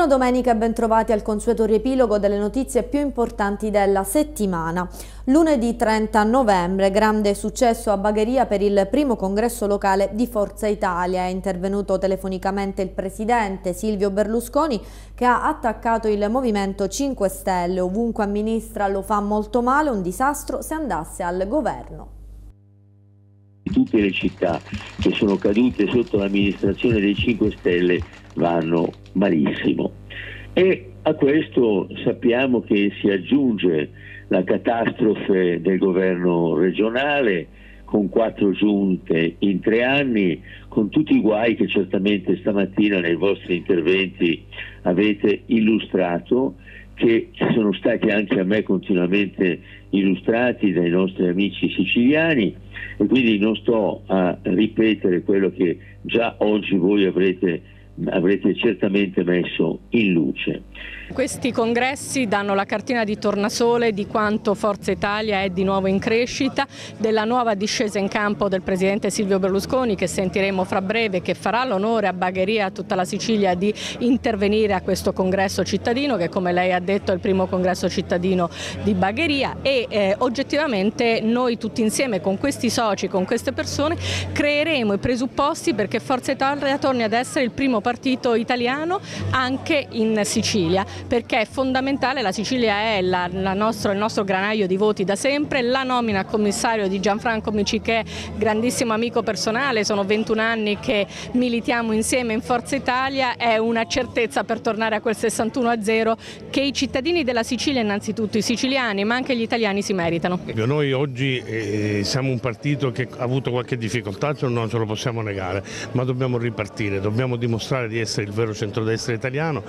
Buona domenica e bentrovati al consueto riepilogo delle notizie più importanti della settimana. Lunedì 30 novembre, grande successo a Bagheria per il primo congresso locale di Forza Italia. È intervenuto telefonicamente il presidente Silvio Berlusconi che ha attaccato il Movimento 5 Stelle. Ovunque amministra lo fa molto male, un disastro se andasse al governo tutte le città che sono cadute sotto l'amministrazione dei 5 Stelle vanno malissimo. E a questo sappiamo che si aggiunge la catastrofe del governo regionale con quattro giunte in tre anni, con tutti i guai che certamente stamattina nei vostri interventi avete illustrato, che sono stati anche a me continuamente illustrati dai nostri amici siciliani e quindi non sto a ripetere quello che già oggi voi avrete avrete certamente messo in luce. Questi congressi danno la cartina di tornasole di quanto Forza Italia è di nuovo in crescita, della nuova discesa in campo del Presidente Silvio Berlusconi che sentiremo fra breve, che farà l'onore a Bagheria, e a tutta la Sicilia di intervenire a questo congresso cittadino che come lei ha detto è il primo congresso cittadino di Bagheria e eh, oggettivamente noi tutti insieme con questi soci, con queste persone creeremo i presupposti perché Forza Italia torni ad essere il primo partito italiano anche in Sicilia perché è fondamentale, la Sicilia è la, la nostro, il nostro granaio di voti da sempre, la nomina a commissario di Gianfranco Mici che è grandissimo amico personale, sono 21 anni che militiamo insieme in Forza Italia, è una certezza per tornare a quel 61 a 0 che i cittadini della Sicilia innanzitutto, i siciliani ma anche gli italiani si meritano. Ecco, noi oggi eh, siamo un partito che ha avuto qualche difficoltà, non ce lo possiamo negare, ma dobbiamo ripartire, dobbiamo dimostrare di essere il vero centrodestra italiano,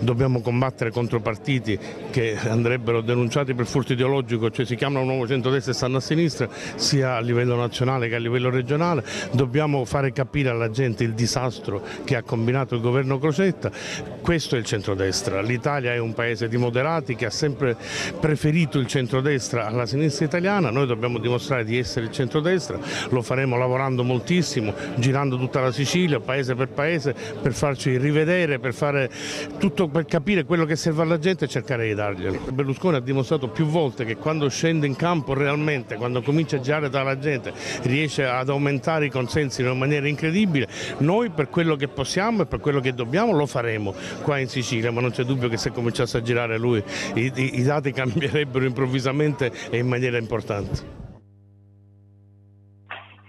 dobbiamo combattere tre contropartiti che andrebbero denunciati per furto ideologico, cioè si chiamano Nuovo Centrodestra e stanno a sinistra, sia a livello nazionale che a livello regionale. Dobbiamo fare capire alla gente il disastro che ha combinato il governo Crocetta. Questo è il centrodestra. L'Italia è un paese di moderati che ha sempre preferito il centrodestra alla sinistra italiana. Noi dobbiamo dimostrare di essere il centrodestra. Lo faremo lavorando moltissimo, girando tutta la Sicilia, paese per paese, per farci rivedere, per, fare tutto, per capire quello che che serve alla gente è cercare di darglielo. Berlusconi ha dimostrato più volte che quando scende in campo realmente, quando comincia a girare dalla gente, riesce ad aumentare i consensi in una maniera incredibile. Noi per quello che possiamo e per quello che dobbiamo lo faremo qua in Sicilia, ma non c'è dubbio che se cominciasse a girare lui i, i, i dati cambierebbero improvvisamente e in maniera importante.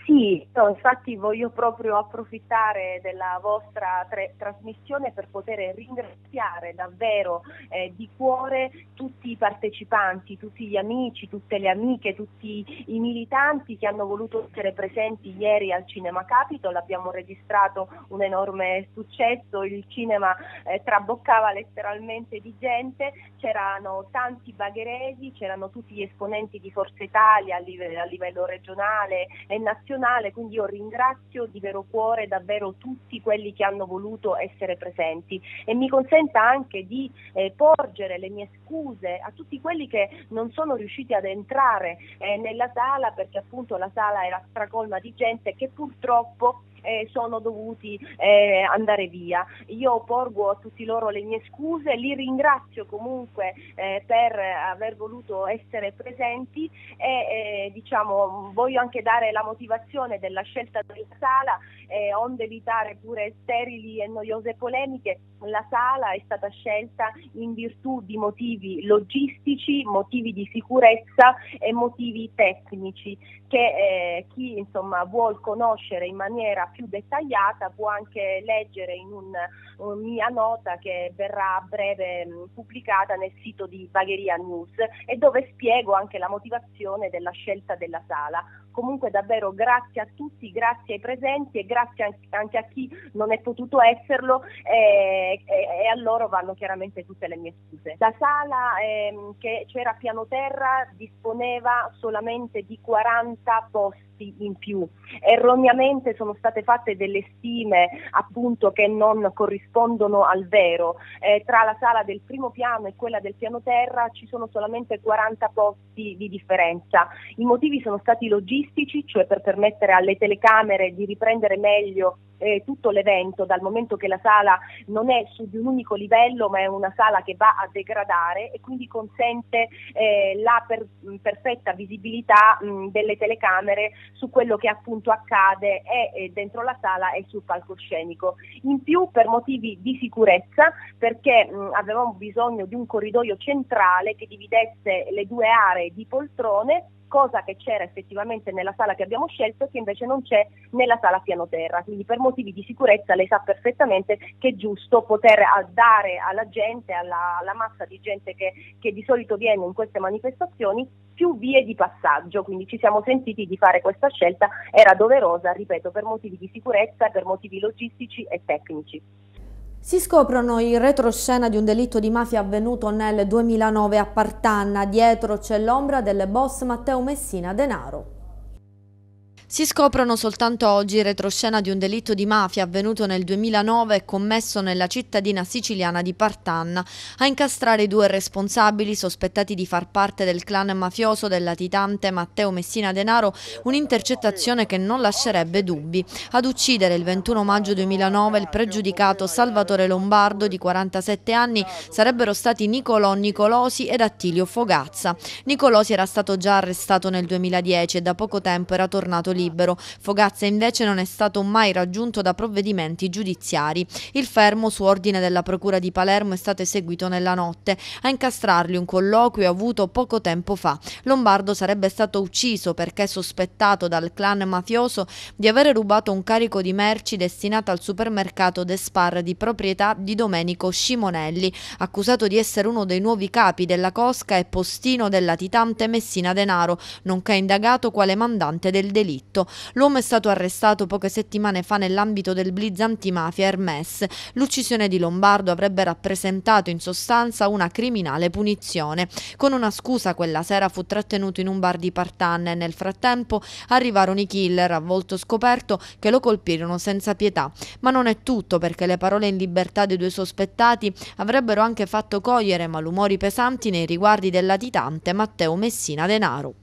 Sì, no, infatti voglio proprio approfittare della vostra tre- trasmissione per poter ringraziare davvero eh, di cuore tutti i partecipanti, tutti gli amici, tutte le amiche, tutti i militanti che hanno voluto essere presenti ieri al Cinema Capitol. Abbiamo registrato un enorme successo, il cinema eh, traboccava letteralmente di gente, c'erano tanti bagheresi, c'erano tutti gli esponenti di Forza Italia a, live- a livello regionale e nazionale nazionale, quindi io ringrazio di vero cuore davvero tutti quelli che hanno voluto essere presenti e mi consenta anche di eh, porgere le mie scuse a tutti quelli che non sono riusciti ad entrare eh, nella sala perché appunto la sala era stracolma di gente che purtroppo eh, sono dovuti eh, andare via. Io porgo a tutti loro le mie scuse, li ringrazio comunque eh, per aver voluto essere presenti e eh, diciamo, voglio anche dare la motivazione della scelta della sala, eh, onde evitare pure sterili e noiose polemiche la sala è stata scelta in virtù di motivi logistici, motivi di sicurezza e motivi tecnici che eh, chi insomma, vuol conoscere in maniera più dettagliata può anche leggere in un, una mia nota che verrà a breve mh, mm, pubblicata nel sito di Bagheria News e dove spiego anche la motivazione della scelta della sala. Comunque davvero grazie a tutti, grazie ai presenti e grazie anche a chi non è potuto esserlo. Eh, e, a loro vanno chiaramente tutte le mie scuse. La sala ehm, che c'era a piano terra disponeva solamente di 40 posti costi in più. Erroneamente sono state fatte delle stime appunto che non corrispondono al vero. Eh, tra la sala del primo piano e quella del piano terra ci sono solamente 40 posti di differenza. I motivi sono stati logistici, cioè per permettere alle telecamere di riprendere meglio eh, tutto l'evento dal momento che la sala non è su di un unico livello ma è una sala che va a degradare e quindi consente eh, la per, mh, perfetta visibilità mh, delle telecamere su quello che appunto accade e eh, dentro la sala e sul palcoscenico. In più per motivi di sicurezza perché mh, avevamo bisogno di un corridoio centrale che dividesse le due aree di poltrone cosa che c'era effettivamente nella sala che abbiamo scelto che invece non c'è nella sala piano terra. Quindi per motivi di sicurezza lei sa perfettamente che è giusto poter eh, dare alla gente, alla, alla massa di gente che, che di solito viene in queste manifestazioni, più vie di passaggio. Quindi ci siamo sentiti di fare questa scelta, era doverosa, ripeto, per motivi di sicurezza, per motivi logistici e tecnici. Si scoprono in retroscena di un delitto di mafia avvenuto nel 2009 a Partanna. Dietro c'è l'ombra del boss Matteo Messina Denaro. Si scoprono soltanto oggi retroscena di un delitto di mafia avvenuto nel 2009 e commesso nella cittadina siciliana di Partanna. A incastrare i due responsabili, sospettati di far parte del clan mafioso del latitante Matteo Messina Denaro, un'intercettazione che non lascerebbe dubbi. Ad uccidere il 21 maggio 2009 il pregiudicato Salvatore Lombardo di 47 anni sarebbero stati Nicolò Nicolosi ed Attilio Fogazza. Nicolosi era stato già arrestato nel 2010 e da poco tempo era tornato lì libero. Fogazza invece non è stato mai raggiunto da provvedimenti giudiziari. Il fermo su ordine della Procura di Palermo è stato eseguito nella notte. A incastrarli un colloquio avuto poco tempo fa. Lombardo sarebbe stato ucciso perché sospettato dal clan mafioso di avere rubato un carico di merci destinata al supermercato Despar di proprietà di Domenico Scimonelli, accusato di essere uno dei nuovi capi della cosca e postino del latitante Messina Denaro, nonché indagato quale mandante del delitto delitto. L'uomo è stato arrestato poche settimane fa nell'ambito del blitz antimafia Hermes. L'uccisione di Lombardo avrebbe rappresentato in sostanza una criminale punizione. Con una scusa quella sera fu trattenuto in un bar di Partanne e nel frattempo arrivarono i killer a volto scoperto che lo colpirono senza pietà. Ma non è tutto perché le parole in libertà dei due sospettati avrebbero anche fatto cogliere malumori pesanti nei riguardi del latitante Matteo Messina Denaro.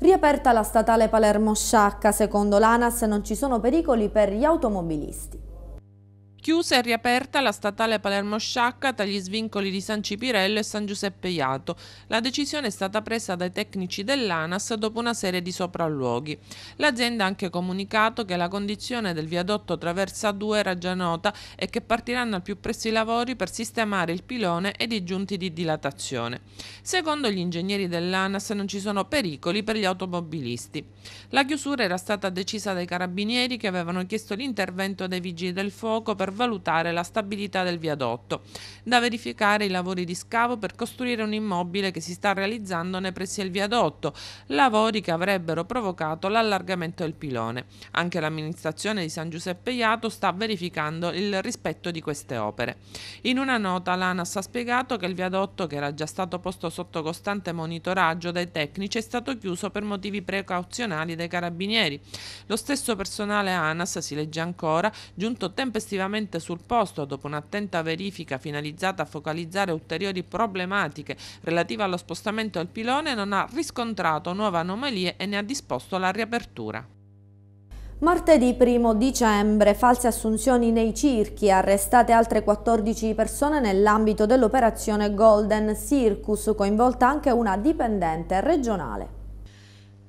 Riaperta la statale Palermo-Sciacca, secondo l'ANAS non ci sono pericoli per gli automobilisti. Chiusa e riaperta la statale Palermo Sciacca tra gli svincoli di San Cipirello e San Giuseppe Iato. La decisione è stata presa dai tecnici dell'ANAS dopo una serie di sopralluoghi. L'azienda ha anche comunicato che la condizione del viadotto Traversa 2 era già nota e che partiranno al più presto i lavori per sistemare il pilone ed i giunti di dilatazione. Secondo gli ingegneri dell'ANAS non ci sono pericoli per gli automobilisti. La chiusura era stata decisa dai carabinieri che avevano chiesto l'intervento dei vigili del fuoco per per valutare la stabilità del viadotto, da verificare i lavori di scavo per costruire un immobile che si sta realizzando nei pressi del viadotto, lavori che avrebbero provocato l'allargamento del pilone. Anche l'amministrazione di San Giuseppe Iato sta verificando il rispetto di queste opere. In una nota l'ANAS ha spiegato che il viadotto, che era già stato posto sotto costante monitoraggio dai tecnici, è stato chiuso per motivi precauzionali dai carabinieri. Lo stesso personale ANAS, si legge ancora, giunto tempestivamente immediatamente sul posto dopo un'attenta verifica finalizzata a focalizzare ulteriori problematiche relative allo spostamento al pilone non ha riscontrato nuove anomalie e ne ha disposto la riapertura. Martedì 1 dicembre, false assunzioni nei circhi, arrestate altre 14 persone nell'ambito dell'operazione Golden Circus, coinvolta anche una dipendente regionale.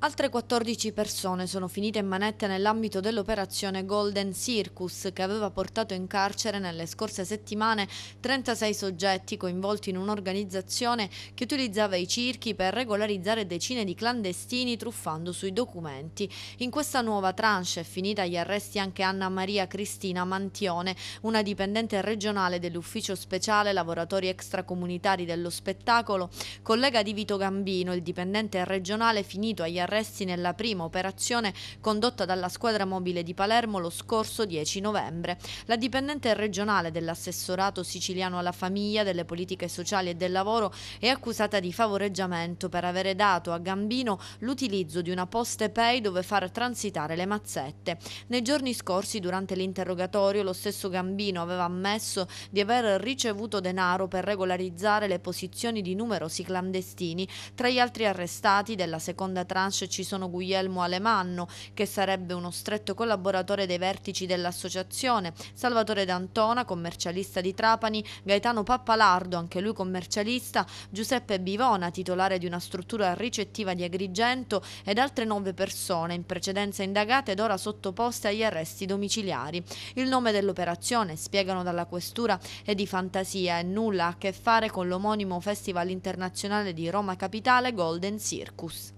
Altre 14 persone sono finite in manette nell'ambito dell'operazione Golden Circus che aveva portato in carcere nelle scorse settimane 36 soggetti coinvolti in un'organizzazione che utilizzava i circhi per regolarizzare decine di clandestini truffando sui documenti. In questa nuova tranche è finita agli arresti anche Anna Maria Cristina Mantione, una dipendente regionale dell'ufficio speciale lavoratori extracomunitari dello spettacolo, collega di Vito Gambino, il dipendente regionale finito agli arresti arresti nella prima operazione condotta dalla squadra mobile di Palermo lo scorso 10 novembre. La dipendente regionale dell'assessorato siciliano alla famiglia, delle politiche sociali e del lavoro è accusata di favoreggiamento per avere dato a Gambino l'utilizzo di una poste pay dove far transitare le mazzette. Nei giorni scorsi, durante l'interrogatorio, lo stesso Gambino aveva ammesso di aver ricevuto denaro per regolarizzare le posizioni di numerosi clandestini, tra gli altri arrestati della seconda tranche March ci sono Guglielmo Alemanno, che sarebbe uno stretto collaboratore dei vertici dell'associazione, Salvatore D'Antona, commercialista di Trapani, Gaetano Pappalardo, anche lui commercialista, Giuseppe Bivona, titolare di una struttura ricettiva di Agrigento ed altre nove persone, in precedenza indagate ed ora sottoposte agli arresti domiciliari. Il nome dell'operazione, spiegano dalla questura, è di fantasia e nulla a che fare con l'omonimo Festival Internazionale di Roma Capitale Golden Circus.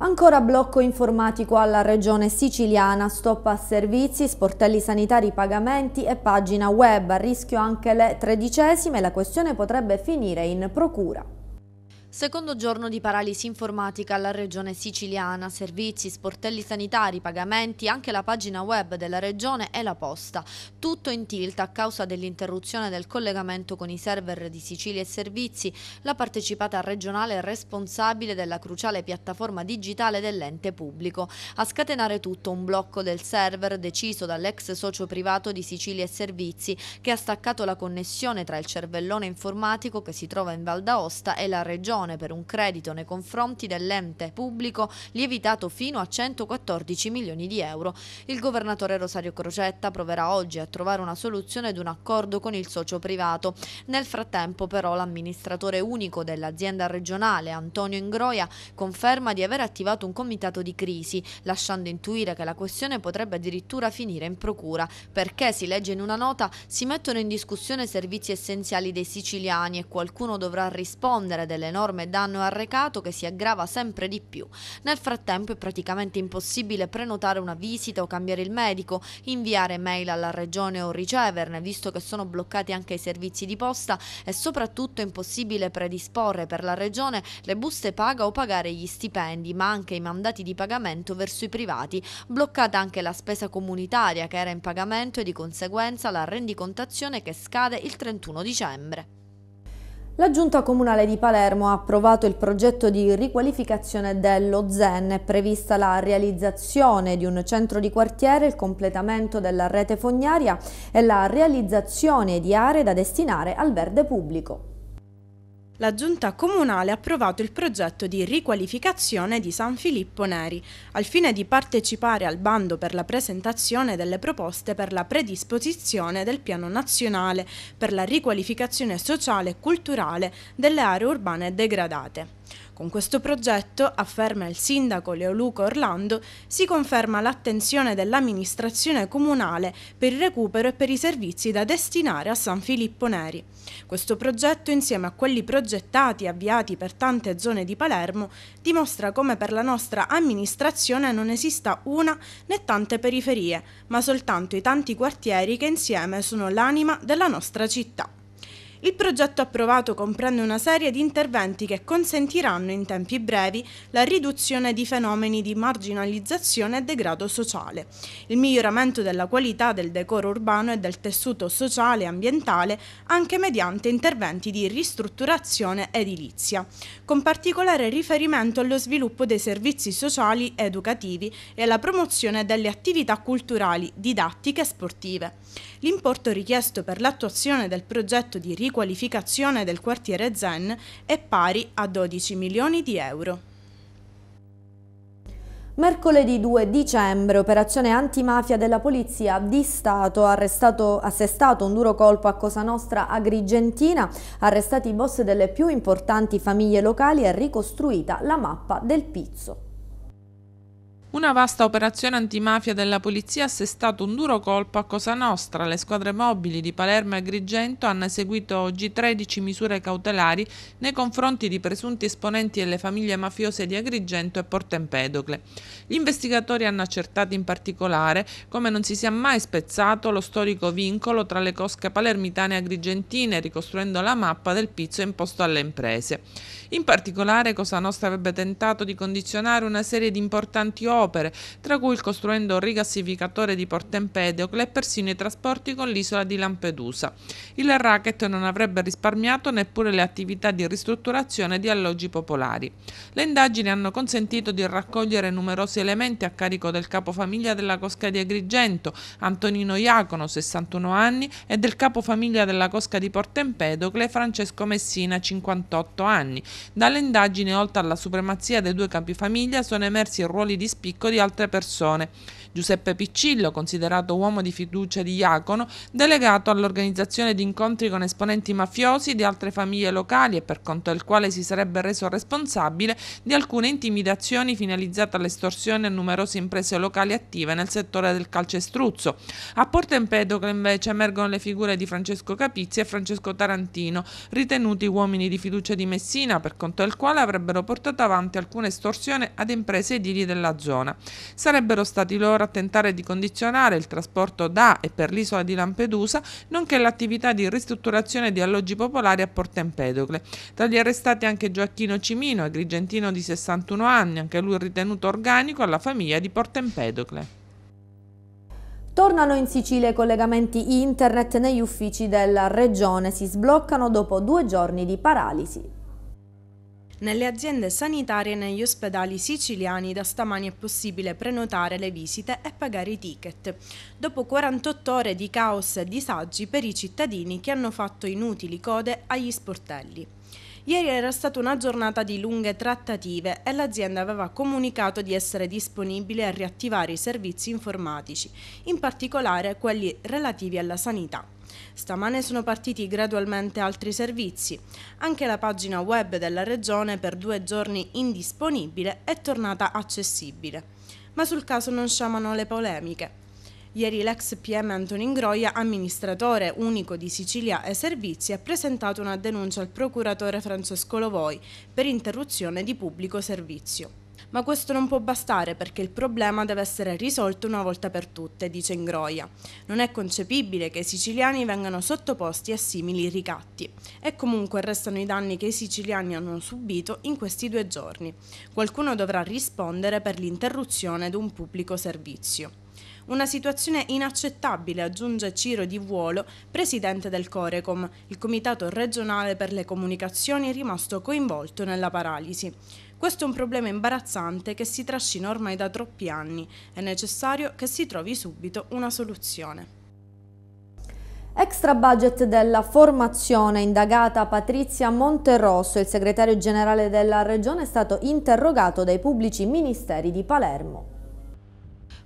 Ancora blocco informatico alla regione siciliana, stop a servizi, sportelli sanitari, pagamenti e pagina web. A rischio anche le tredicesime, la questione potrebbe finire in procura. Secondo giorno di paralisi informatica alla regione siciliana, servizi, sportelli sanitari, pagamenti, anche la pagina web della regione e la posta. Tutto in tilt a causa dell'interruzione del collegamento con i server di Sicilia e Servizi, la partecipata regionale responsabile della cruciale piattaforma digitale dell'ente pubblico. A scatenare tutto un blocco del server deciso dall'ex socio privato di Sicilia e Servizi che ha staccato la connessione tra il cervellone informatico che si trova in Val d'Aosta e la regione sanzione per un credito nei confronti dell'ente pubblico lievitato fino a 114 milioni di euro. Il governatore Rosario Crocetta proverà oggi a trovare una soluzione ed un accordo con il socio privato. Nel frattempo però l'amministratore unico dell'azienda regionale Antonio Ingroia conferma di aver attivato un comitato di crisi, lasciando intuire che la questione potrebbe addirittura finire in procura, perché si legge in una nota si mettono in discussione servizi essenziali dei siciliani e qualcuno dovrà rispondere delle norme l'enorme danno arrecato che si aggrava sempre di più. Nel frattempo è praticamente impossibile prenotare una visita o cambiare il medico, inviare mail alla regione o riceverne, visto che sono bloccati anche i servizi di posta e soprattutto è impossibile predisporre per la regione le buste paga o pagare gli stipendi, ma anche i mandati di pagamento verso i privati, bloccata anche la spesa comunitaria che era in pagamento e di conseguenza la rendicontazione che scade il 31 dicembre. La Giunta Comunale di Palermo ha approvato il progetto di riqualificazione dello ZEN, è prevista la realizzazione di un centro di quartiere, il completamento della rete fognaria e la realizzazione di aree da destinare al verde pubblico. La giunta comunale ha approvato il progetto di riqualificazione di San Filippo Neri, al fine di partecipare al bando per la presentazione delle proposte per la predisposizione del piano nazionale per la riqualificazione sociale e culturale delle aree urbane degradate. Con questo progetto, afferma il sindaco Leoluco Orlando, si conferma l'attenzione dell'amministrazione comunale per il recupero e per i servizi da destinare a San Filippo Neri. Questo progetto, insieme a quelli progettati e avviati per tante zone di Palermo, dimostra come per la nostra amministrazione non esista una né tante periferie, ma soltanto i tanti quartieri che insieme sono l'anima della nostra città. Il progetto approvato comprende una serie di interventi che consentiranno in tempi brevi la riduzione di fenomeni di marginalizzazione e degrado sociale, il miglioramento della qualità del decoro urbano e del tessuto sociale e ambientale anche mediante interventi di ristrutturazione edilizia, con particolare riferimento allo sviluppo dei servizi sociali educativi e alla promozione delle attività culturali, didattiche e sportive. L'importo richiesto per l'attuazione del progetto di riqualificazione del quartiere Zen è pari a 12 milioni di euro. Mercoledì 2 dicembre, operazione antimafia della Polizia di Stato, ha assestato un duro colpo a Cosa Nostra Agrigentina, arrestati i boss delle più importanti famiglie locali e ricostruita la mappa del Pizzo. Una vasta operazione antimafia della polizia ha assestato un duro colpo a Cosa Nostra. Le squadre mobili di Palermo e Agrigento hanno eseguito oggi 13 misure cautelari nei confronti di presunti esponenti delle famiglie mafiose di Agrigento e Porto Empedocle. Gli investigatori hanno accertato in particolare come non si sia mai spezzato lo storico vincolo tra le cosche palermitane e agrigentine, ricostruendo la mappa del pizzo imposto alle imprese. In particolare Cosa Nostra avrebbe tentato di condizionare una serie di importanti opere opere, tra cui il costruendo rigassificatore di Porto Empedocle e persino i trasporti con l'isola di Lampedusa. Il racket non avrebbe risparmiato neppure le attività di ristrutturazione di alloggi popolari. Le indagini hanno consentito di raccogliere numerosi elementi a carico del capofamiglia della Cosca di Agrigento, Antonino Iacono, 61 anni, e del capofamiglia della Cosca di Porto Empedocle, Francesco Messina, 58 anni. Dalle indagini, oltre alla supremazia dei due capifamiglia, sono emersi ruoli di spiegazione spicco di altre persone Giuseppe Piccillo, considerato uomo di fiducia di Iacono, delegato all'organizzazione di incontri con esponenti mafiosi di altre famiglie locali e per conto del quale si sarebbe reso responsabile di alcune intimidazioni finalizzate all'estorsione a numerose imprese locali attive nel settore del calcestruzzo. A Porto Empedocle invece emergono le figure di Francesco Capizzi e Francesco Tarantino, ritenuti uomini di fiducia di Messina, per conto del quale avrebbero portato avanti alcune estorsioni ad imprese edili della zona. Sarebbero stati loro a tentare di condizionare il trasporto da e per l'isola di Lampedusa, nonché l'attività di ristrutturazione di alloggi popolari a Porto Empedocle. Tra gli arrestati anche Gioacchino Cimino, agrigentino di 61 anni, anche lui ritenuto organico alla famiglia di Porto Empedocle. Tornano in Sicilia i collegamenti internet negli uffici della regione, si sbloccano dopo due giorni di paralisi. Nelle aziende sanitarie e negli ospedali siciliani da stamani è possibile prenotare le visite e pagare i ticket. Dopo 48 ore di caos e disagi per i cittadini che hanno fatto inutili code agli sportelli. Ieri era stata una giornata di lunghe trattative e l'azienda aveva comunicato di essere disponibile a riattivare i servizi informatici, in particolare quelli relativi alla sanità. Stamane sono partiti gradualmente altri servizi. Anche la pagina web della Regione per due giorni indisponibile è tornata accessibile. Ma sul caso non sciamano le polemiche. Ieri l'ex PM Antonin Groia, amministratore unico di Sicilia e Servizi, ha presentato una denuncia al procuratore Francesco Lovoi per interruzione di pubblico servizio. Ma questo non può bastare perché il problema deve essere risolto una volta per tutte, dice Ingroia. Non è concepibile che i siciliani vengano sottoposti a simili ricatti. E comunque restano i danni che i siciliani hanno subito in questi due giorni. Qualcuno dovrà rispondere per l'interruzione di un pubblico servizio. Una situazione inaccettabile, aggiunge Ciro Di Vuolo, presidente del Corecom, il comitato regionale per le comunicazioni rimasto coinvolto nella paralisi. Questo è un problema imbarazzante che si trascina ormai da troppi anni. È necessario che si trovi subito una soluzione. Extra budget della formazione indagata Patrizia Monterosso, il segretario generale della regione, è stato interrogato dai pubblici ministeri di Palermo.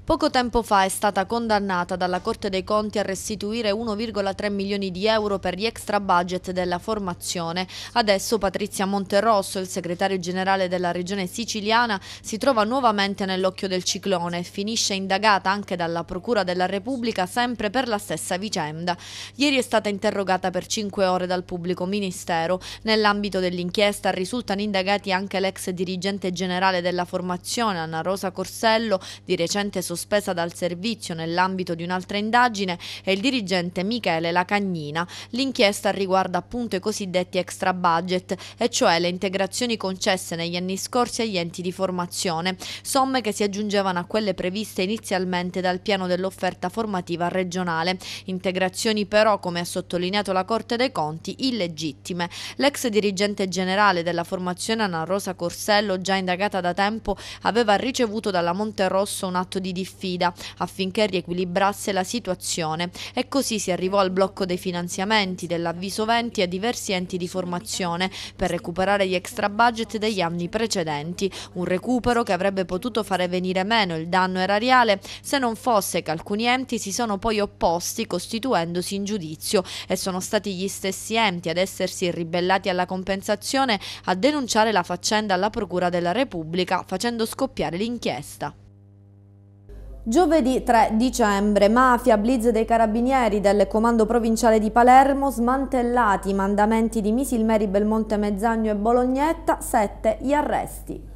Poco tempo fa è stata condannata dalla Corte dei Conti a restituire 1,3 milioni di euro per gli extra budget della formazione. Adesso Patrizia Monterosso, il segretario generale della regione siciliana, si trova nuovamente nell'occhio del ciclone e finisce indagata anche dalla Procura della Repubblica sempre per la stessa vicenda. Ieri è stata interrogata per 5 ore dal pubblico ministero. Nell'ambito dell'inchiesta risultano indagati anche l'ex dirigente generale della formazione Anna Rosa Corsello, di recente sostituita sospesa dal servizio nell'ambito di un'altra indagine è il dirigente Michele Lacagnina. L'inchiesta riguarda appunto i cosiddetti extra budget, e cioè le integrazioni concesse negli anni scorsi agli enti di formazione, somme che si aggiungevano a quelle previste inizialmente dal piano dell'offerta formativa regionale. Integrazioni però, come ha sottolineato la Corte dei Conti, illegittime. L'ex dirigente generale della formazione Anna Rosa Corsello, già indagata da tempo, aveva ricevuto dalla Monterosso un atto di diffida affinché riequilibrasse la situazione e così si arrivò al blocco dei finanziamenti, dell'avviso 20 a diversi enti di formazione per recuperare gli extra budget degli anni precedenti, un recupero che avrebbe potuto fare venire meno il danno erariale se non fosse che alcuni enti si sono poi opposti costituendosi in giudizio e sono stati gli stessi enti ad essersi ribellati alla compensazione a denunciare la faccenda alla Procura della Repubblica facendo scoppiare l'inchiesta. Giovedì 3 dicembre, mafia, blitz dei carabinieri del comando provinciale di Palermo, smantellati i mandamenti di Misilmeri, Belmonte Mezzagno e Bolognetta, 7 gli arresti.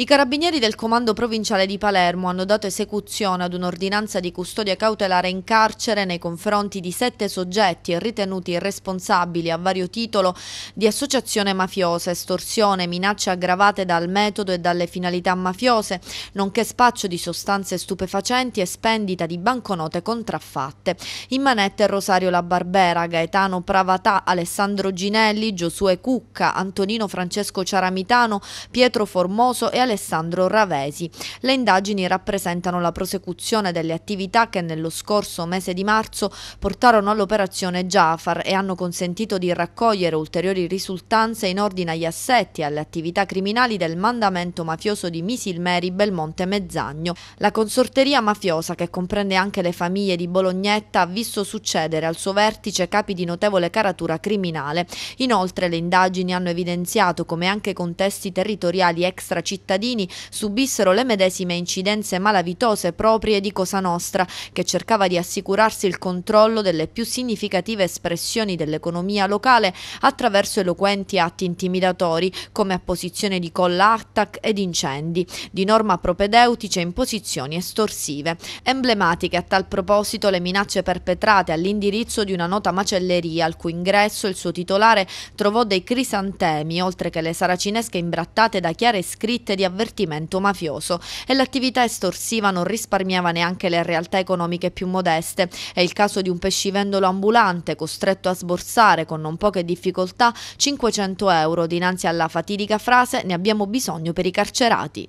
I carabinieri del comando provinciale di Palermo hanno dato esecuzione ad un'ordinanza di custodia cautelare in carcere nei confronti di sette soggetti ritenuti responsabili a vario titolo di associazione mafiosa, estorsione, minacce aggravate dal metodo e dalle finalità mafiose, nonché spaccio di sostanze stupefacenti e spendita di banconote contraffatte. In manette Rosario La Barbera, Gaetano Pravatà, Alessandro Ginelli, Giosuè Cucca, Antonino Francesco Ciaramitano, Pietro Formoso e Alessandro Alessandro Ravesi. Le indagini rappresentano la prosecuzione delle attività che nello scorso mese di marzo portarono all'operazione Jafar e hanno consentito di raccogliere ulteriori risultanze in ordine agli assetti e alle attività criminali del mandamento mafioso di Misilmeri Belmonte Mezzagno. La consorteria mafiosa, che comprende anche le famiglie di Bolognetta, ha visto succedere al suo vertice capi di notevole caratura criminale. Inoltre le indagini hanno evidenziato come anche contesti territoriali extracittadini cittadini subissero le medesime incidenze malavitose proprie di Cosa Nostra, che cercava di assicurarsi il controllo delle più significative espressioni dell'economia locale attraverso eloquenti atti intimidatori, come apposizione di colla attac ed incendi, di norma propedeutice in posizioni estorsive. Emblematiche a tal proposito le minacce perpetrate all'indirizzo di una nota macelleria al cui ingresso il suo titolare trovò dei crisantemi, oltre che le saracinesche imbrattate da chiare scritte di di avvertimento mafioso e l'attività estorsiva non risparmiava neanche le realtà economiche più modeste. È il caso di un pescivendolo ambulante costretto a sborsare con non poche difficoltà 500 euro dinanzi alla fatidica frase ne abbiamo bisogno per i carcerati.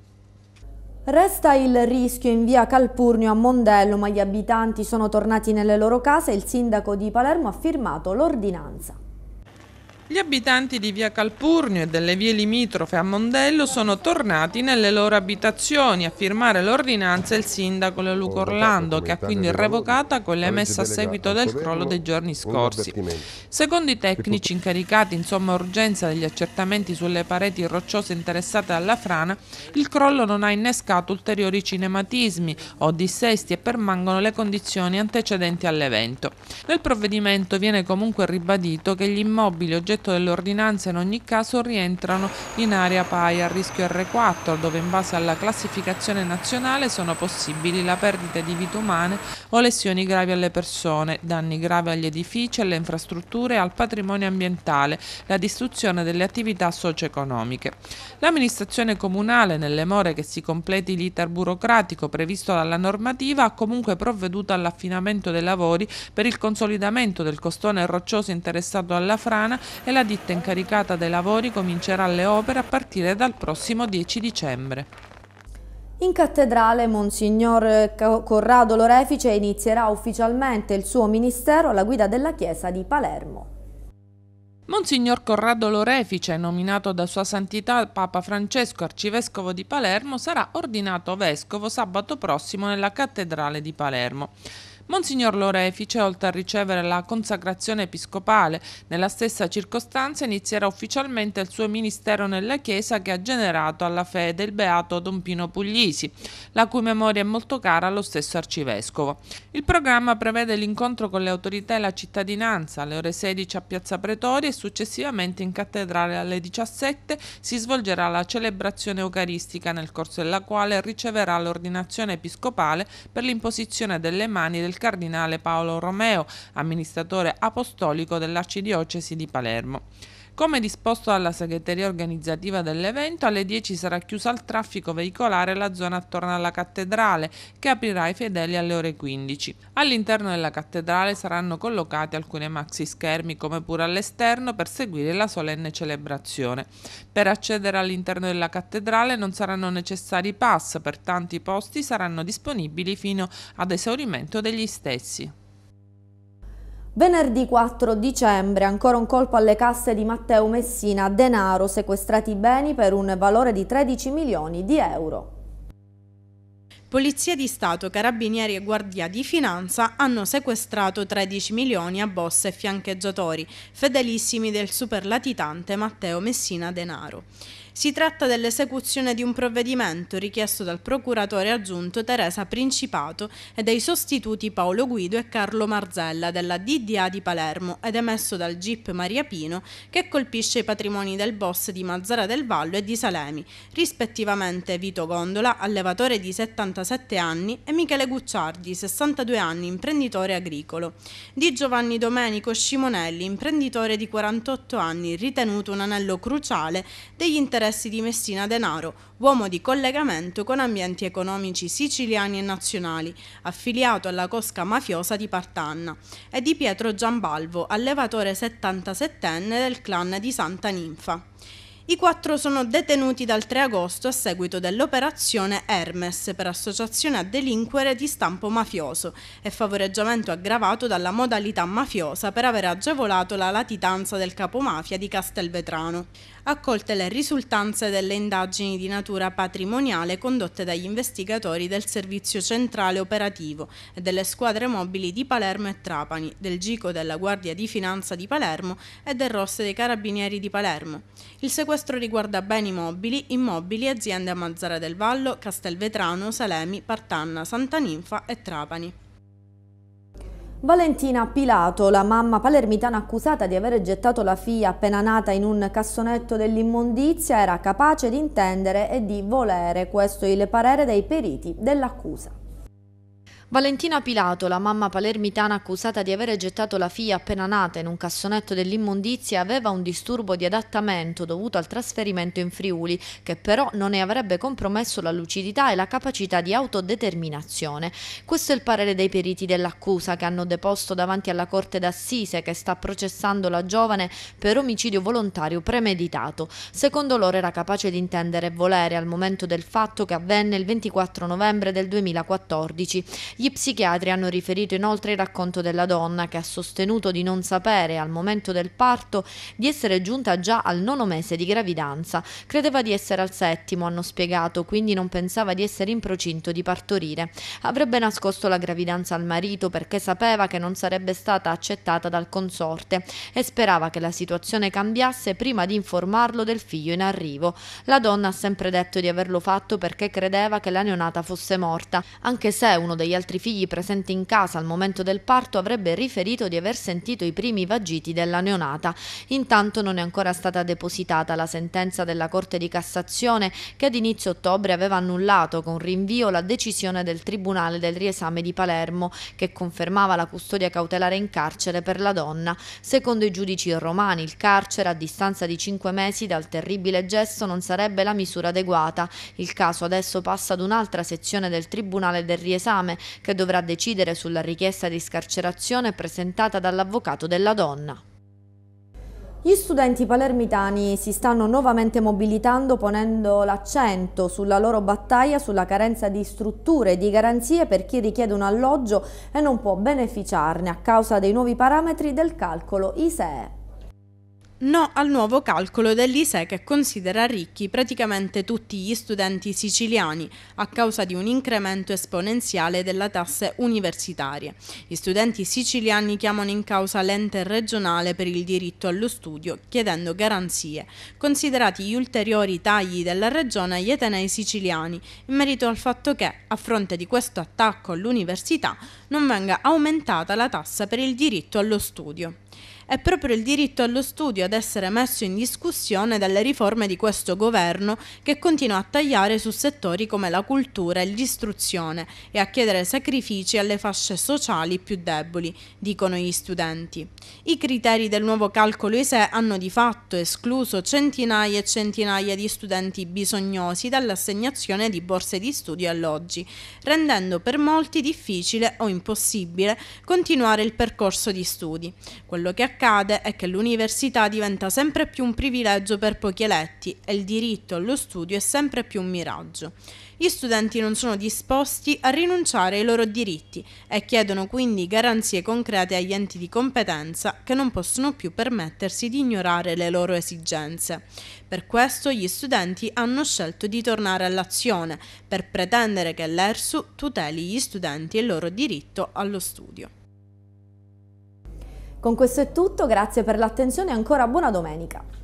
Resta il rischio in via Calpurnio a Mondello, ma gli abitanti sono tornati nelle loro case e il sindaco di Palermo ha firmato l'ordinanza. Gli abitanti di via Calpurnio e delle vie limitrofe a Mondello sono tornati nelle loro abitazioni a firmare l'ordinanza il sindaco Leluco Orlando, che ha quindi revocata quella emessa a seguito del crollo dei giorni scorsi. Secondo i tecnici incaricati in somma urgenza degli accertamenti sulle pareti rocciose interessate alla frana, il crollo non ha innescato ulteriori cinematismi o dissesti e permangono le condizioni antecedenti all'evento. Nel provvedimento viene comunque ribadito che gli immobili oggettivi oggetto dell'ordinanza in ogni caso rientrano in area PAI a rischio R4, dove in base alla classificazione nazionale sono possibili la perdita di vite umane o lesioni gravi alle persone, danni gravi agli edifici, alle infrastrutture e al patrimonio ambientale, la distruzione delle attività socio-economiche. L'amministrazione comunale, nelle more che si completi l'iter burocratico previsto dalla normativa, ha comunque provveduto all'affinamento dei lavori per il consolidamento del costone roccioso interessato alla frana e la ditta incaricata dei lavori comincerà le opere a partire dal prossimo 10 dicembre. In cattedrale Monsignor Corrado Lorefice inizierà ufficialmente il suo ministero alla guida della chiesa di Palermo. Monsignor Corrado Lorefice, nominato da Sua Santità Papa Francesco Arcivescovo di Palermo, sarà ordinato vescovo sabato prossimo nella cattedrale di Palermo. Monsignor Lorefice, oltre a ricevere la consacrazione episcopale, nella stessa circostanza inizierà ufficialmente il suo ministero nella Chiesa che ha generato alla fede il beato Don Pino Puglisi, la cui memoria è molto cara allo stesso arcivescovo. Il programma prevede l'incontro con le autorità e la cittadinanza alle ore 16 a Piazza Pretoria e successivamente in cattedrale alle 17 si svolgerà la celebrazione eucaristica nel corso della quale riceverà l'ordinazione episcopale per l'imposizione delle mani del Cardinale Paolo Romeo, amministratore apostolico dell'Arcidiocesi di Palermo. Come disposto dalla segreteria organizzativa dell'evento, alle 10 sarà chiusa al traffico veicolare la zona attorno alla cattedrale, che aprirà ai fedeli alle ore 15. All'interno della cattedrale saranno collocati alcuni maxi schermi, come pure all'esterno, per seguire la solenne celebrazione. Per accedere all'interno della cattedrale non saranno necessari pass, pertanto i posti saranno disponibili fino ad esaurimento degli stessi. Venerdì 4 dicembre, ancora un colpo alle casse di Matteo Messina, denaro, sequestrati beni per un valore di 13 milioni di euro. Polizia di Stato, Carabinieri e Guardia di Finanza hanno sequestrato 13 milioni a boss e fiancheggiatori, fedelissimi del superlatitante Matteo Messina Denaro. Si tratta dell'esecuzione di un provvedimento richiesto dal procuratore aggiunto Teresa Principato e dai sostituti Paolo Guido e Carlo Marzella della DDA di Palermo ed emesso dal GIP Maria Pino che colpisce i patrimoni del boss di Mazzara del Vallo e di Salemi, rispettivamente Vito Gondola, allevatore di 77 anni, e Michele Gucciardi, 62 anni, imprenditore agricolo, di Giovanni Domenico Scimonelli, imprenditore di 48 anni, ritenuto un anello cruciale degli interessi interessi di Messina Denaro, uomo di collegamento con ambienti economici siciliani e nazionali, affiliato alla cosca mafiosa di Partanna, e di Pietro Giambalvo, allevatore 77enne del clan di Santa Ninfa. I quattro sono detenuti dal 3 agosto a seguito dell'operazione Hermes per associazione a delinquere di stampo mafioso e favoreggiamento aggravato dalla modalità mafiosa per aver agevolato la latitanza del capomafia di Castelvetrano. Accolte le risultanze delle indagini di natura patrimoniale condotte dagli investigatori del Servizio Centrale Operativo e delle squadre mobili di Palermo e Trapani, del Gico della Guardia di Finanza di Palermo e del ROS dei Carabinieri di Palermo. Il sequestro riguarda beni mobili, immobili e aziende a Mazzara del Vallo, Castelvetrano, Salemi, Partanna, Santa Ninfa e Trapani. Valentina Pilato, la mamma palermitana accusata di aver gettato la figlia appena nata in un cassonetto dell'immondizia, era capace di intendere e di volere, questo è il parere dei periti dell'accusa. Valentina Pilato, la mamma palermitana accusata di avere gettato la figlia appena nata in un cassonetto dell'immondizia, aveva un disturbo di adattamento dovuto al trasferimento in Friuli, che però non ne avrebbe compromesso la lucidità e la capacità di autodeterminazione. Questo è il parere dei periti dell'accusa che hanno deposto davanti alla Corte d'Assise che sta processando la giovane per omicidio volontario premeditato. Secondo loro era capace di intendere e volere al momento del fatto che avvenne il 24 novembre del 2014. Gli psichiatri hanno riferito inoltre il racconto della donna che ha sostenuto di non sapere al momento del parto di essere giunta già al nono mese di gravidanza. Credeva di essere al settimo, hanno spiegato, quindi non pensava di essere in procinto di partorire. Avrebbe nascosto la gravidanza al marito perché sapeva che non sarebbe stata accettata dal consorte e sperava che la situazione cambiasse prima di informarlo del figlio in arrivo. La donna ha sempre detto di averlo fatto perché credeva che la neonata fosse morta, anche se uno degli altri altri figli presenti in casa al momento del parto avrebbe riferito di aver sentito i primi vagiti della neonata. Intanto non è ancora stata depositata la sentenza della Corte di Cassazione che ad inizio ottobre aveva annullato con rinvio la decisione del Tribunale del riesame di Palermo che confermava la custodia cautelare in carcere per la donna. Secondo i giudici romani il carcere a distanza di cinque mesi dal terribile gesto non sarebbe la misura adeguata. Il caso adesso passa ad un'altra sezione del Tribunale del riesame che dovrà decidere sulla richiesta di scarcerazione presentata dall'avvocato della donna. Gli studenti palermitani si stanno nuovamente mobilitando ponendo l'accento sulla loro battaglia sulla carenza di strutture e di garanzie per chi richiede un alloggio e non può beneficiarne a causa dei nuovi parametri del calcolo ISEE. No al nuovo calcolo dell'ISE che considera ricchi praticamente tutti gli studenti siciliani a causa di un incremento esponenziale delle tasse universitarie. Gli studenti siciliani chiamano in causa l'ente regionale per il diritto allo studio chiedendo garanzie, considerati gli ulteriori tagli della regione agli etenei siciliani in merito al fatto che, a fronte di questo attacco all'università, non venga aumentata la tassa per il diritto allo studio è proprio il diritto allo studio ad essere messo in discussione dalle riforme di questo governo che continua a tagliare su settori come la cultura e l'istruzione e a chiedere sacrifici alle fasce sociali più deboli, dicono gli studenti. I criteri del nuovo calcolo ISE hanno di fatto escluso centinaia e centinaia di studenti bisognosi dall'assegnazione di borse di studio e alloggi, rendendo per molti difficile o impossibile continuare il percorso di studi. Quello che accade accade è che l'università diventa sempre più un privilegio per pochi eletti e il diritto allo studio è sempre più un miraggio. Gli studenti non sono disposti a rinunciare ai loro diritti e chiedono quindi garanzie concrete agli enti di competenza che non possono più permettersi di ignorare le loro esigenze. Per questo gli studenti hanno scelto di tornare all'azione per pretendere che l'ERSU tuteli gli studenti e il loro diritto allo studio. Con questo è tutto, grazie per l'attenzione e ancora buona domenica!